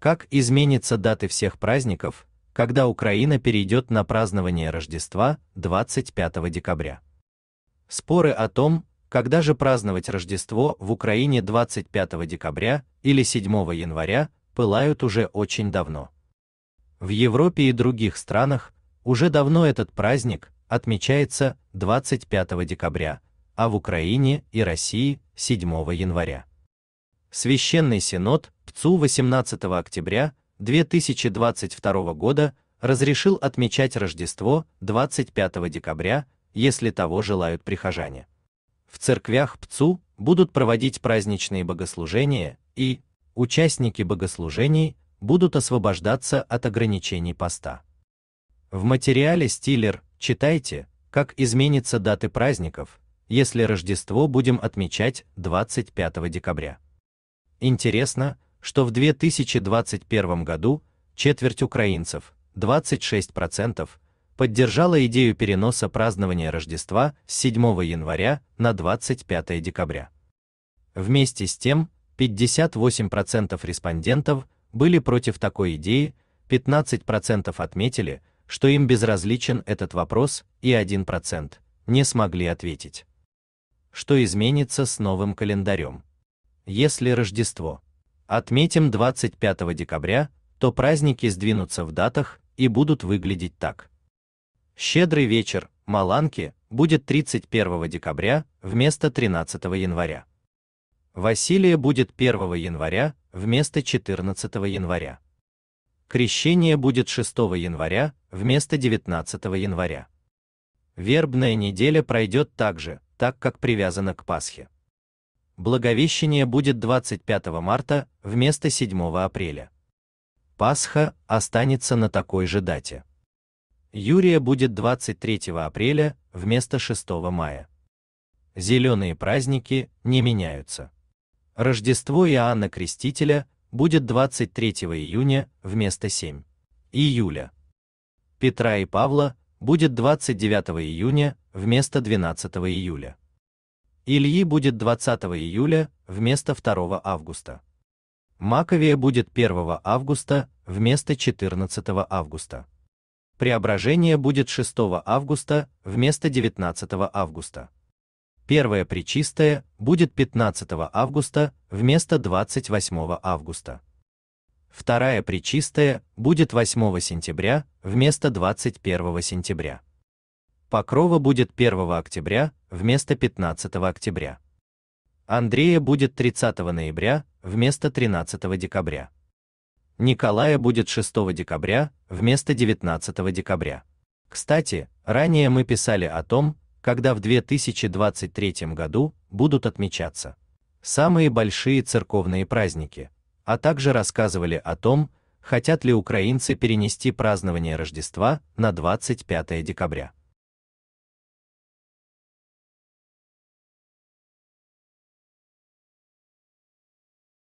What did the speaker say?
как изменятся даты всех праздников, когда Украина перейдет на празднование Рождества 25 декабря. Споры о том, когда же праздновать Рождество в Украине 25 декабря или 7 января, пылают уже очень давно. В Европе и других странах уже давно этот праздник отмечается 25 декабря, а в Украине и России 7 января. Священный Синод ПЦУ 18 октября 2022 года разрешил отмечать Рождество 25 декабря, если того желают прихожане. В церквях ПЦУ будут проводить праздничные богослужения и участники богослужений будут освобождаться от ограничений поста. В материале Стиллер читайте, как изменятся даты праздников, если Рождество будем отмечать 25 декабря. Интересно, что в 2021 году четверть украинцев, 26%, поддержала идею переноса празднования Рождества с 7 января на 25 декабря. Вместе с тем, 58% респондентов были против такой идеи, 15% отметили, что им безразличен этот вопрос, и 1% не смогли ответить. Что изменится с новым календарем? Если Рождество отметим 25 декабря, то праздники сдвинутся в датах и будут выглядеть так. Щедрый вечер Маланки будет 31 декабря вместо 13 января. Василия будет 1 января вместо 14 января. Крещение будет 6 января вместо 19 января. Вербная неделя пройдет также, так как привязана к Пасхе. Благовещение будет 25 марта вместо 7 апреля. Пасха останется на такой же дате. Юрия будет 23 апреля вместо 6 мая. Зеленые праздники не меняются. Рождество Иоанна Крестителя будет 23 июня вместо 7 июля. Петра и Павла будет 29 июня вместо 12 июля. Ильи будет 20 июля вместо 2 августа. Маковея будет 1 августа вместо 14 августа. Преображение будет 6 августа вместо 19 августа. Первое Пречистое будет 15 августа вместо 28 августа. Вторая Пречистая будет 8 сентября вместо 21 сентября. Покрова будет 1 октября вместо 15 октября. Андрея будет 30 ноября вместо 13 декабря. Николая будет 6 декабря вместо 19 декабря. Кстати, ранее мы писали о том, когда в 2023 году будут отмечаться самые большие церковные праздники, а также рассказывали о том, хотят ли украинцы перенести празднование Рождества на 25 декабря.